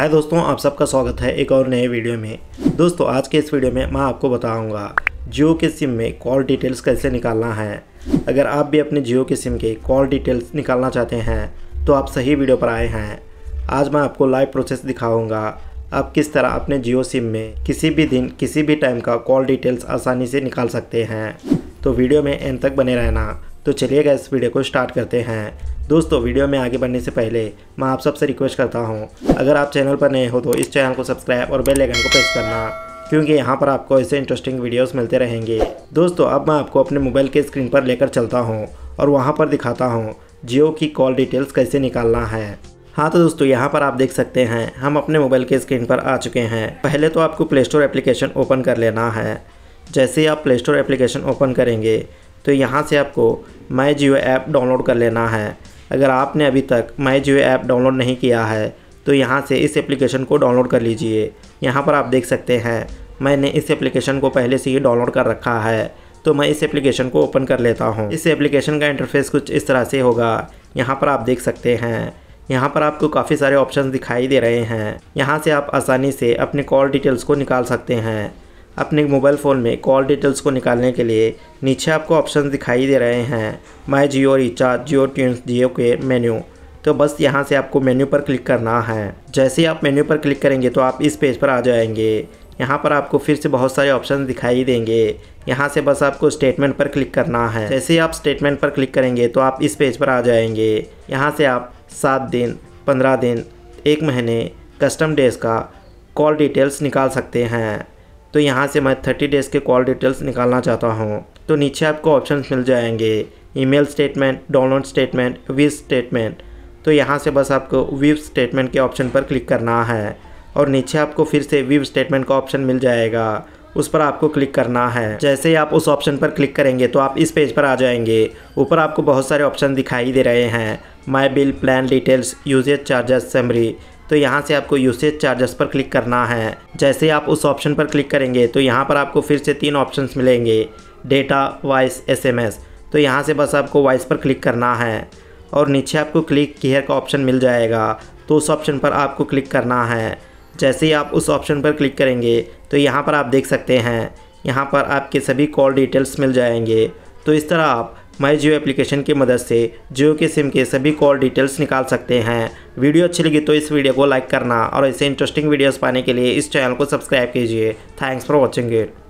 हाय दोस्तों आप सबका स्वागत है एक और नए वीडियो में दोस्तों आज के इस वीडियो में मैं आपको बताऊंगा जियो के सिम में कॉल डिटेल्स कैसे निकालना है अगर आप भी अपने जियो के सिम के कॉल डिटेल्स निकालना चाहते हैं तो आप सही वीडियो पर आए हैं आज मैं आपको लाइव प्रोसेस दिखाऊँगा आप किस तरह अपने जियो सिम में किसी भी दिन किसी भी टाइम का कॉल डिटेल्स आसानी से निकाल सकते हैं तो वीडियो में एंड तक बने रहना तो चलिएगा इस वीडियो को स्टार्ट करते हैं दोस्तों वीडियो में आगे बढ़ने से पहले मैं आप सबसे रिक्वेस्ट करता हूँ अगर आप चैनल पर नए हो तो इस चैनल को सब्सक्राइब और बेल आइकन को प्रेस करना क्योंकि यहाँ पर आपको ऐसे इंटरेस्टिंग वीडियोस मिलते रहेंगे दोस्तों अब मैं आपको अपने मोबाइल के स्क्रीन पर लेकर चलता हूँ और वहाँ पर दिखाता हूँ जियो की कॉल डिटेल्स कैसे निकालना है हाँ तो दोस्तों यहाँ पर आप देख सकते हैं हम अपने मोबाइल के स्क्रीन पर आ चुके हैं पहले तो आपको प्ले स्टोर एप्लीकेशन ओपन कर लेना है जैसे ही आप प्ले स्टोर एप्लीकेशन ओपन करेंगे तो यहाँ से आपको माई जियो ऐप डाउनलोड कर लेना है अगर आपने अभी तक माई जियो ऐप डाउनलोड नहीं किया है तो यहाँ से इस एप्लीकेशन को डाउनलोड कर लीजिए यहाँ पर आप देख सकते हैं मैंने इस एप्लीकेशन को पहले से ही डाउनलोड कर रखा है तो मैं इस एप्लीकेशन को ओपन कर लेता हूँ इस एप्लीकेशन का इंटरफेस कुछ इस तरह से होगा यहाँ पर आप देख सकते हैं यहाँ पर आपको काफ़ी सारे ऑप्शन दिखाई दे रहे हैं यहाँ से आप आसानी से अपने कॉल डिटेल्स को निकाल सकते हैं अपने मोबाइल फ़ोन में कॉल डिटेल्स को निकालने के लिए नीचे आपको ऑप्शन दिखाई दे रहे हैं माई जियो रिचार्ज जियो ट्यून्स जियो के मेन्यू तो बस यहाँ से आपको मेन्यू पर क्लिक करना है जैसे ही आप मेन्यू पर क्लिक करेंगे तो आप इस पेज पर आ जाएंगे यहाँ पर आपको फिर से बहुत सारे ऑप्शन दिखाई देंगे यहाँ से बस आपको स्टेटमेंट पर क्लिक करना है जैसे ही आप स्टेटमेंट पर क्लिक करेंगे तो आप इस पेज पर आ जाएंगे यहाँ से आप सात दिन पंद्रह दिन एक महीने कस्टम डेज का कॉल डिटेल्स निकाल सकते हैं तो यहाँ से मैं थर्टी डेज़ के कॉल डिटेल्स निकालना चाहता हूँ तो नीचे आपको ऑप्शन मिल जाएंगे email statement download statement view statement तो यहाँ से बस आपको विव स्टेटमेंट के ऑप्शन पर क्लिक करना है और नीचे आपको फिर से विव स्टेटमेंट का ऑप्शन मिल जाएगा उस पर आपको क्लिक करना है जैसे ही आप उस ऑप्शन पर क्लिक करेंगे तो आप इस पेज पर आ जाएंगे ऊपर आपको बहुत सारे ऑप्शन दिखाई दे रहे हैं my bill plan details usage charges summary तो यहाँ से आपको यूसेज चार्जेस पर क्लिक करना है जैसे आप उस ऑप्शन पर क्लिक करेंगे तो यहाँ पर आपको फिर से तीन ऑप्शन मिलेंगे डेटा वॉइस एस तो यहाँ से बस आपको वॉइस पर क्लिक करना है और नीचे आपको क्लिक केयर का ऑप्शन मिल जाएगा तो उस ऑप्शन पर आपको क्लिक करना है जैसे ही आप उस ऑप्शन पर क्लिक करेंगे तो यहाँ पर आप देख सकते हैं यहाँ पर आपके सभी कॉल डिटेल्स मिल जाएंगे तो इस तरह आप माई जियो एप्लीकेशन की मदद से जियो के सिम के सभी कॉल डिटेल्स निकाल सकते हैं वीडियो अच्छी लगी तो इस वीडियो को लाइक करना और ऐसे इंटरेस्टिंग वीडियोस पाने के लिए इस चैनल को सब्सक्राइब कीजिए थैंक्स फॉर वॉचिंग इट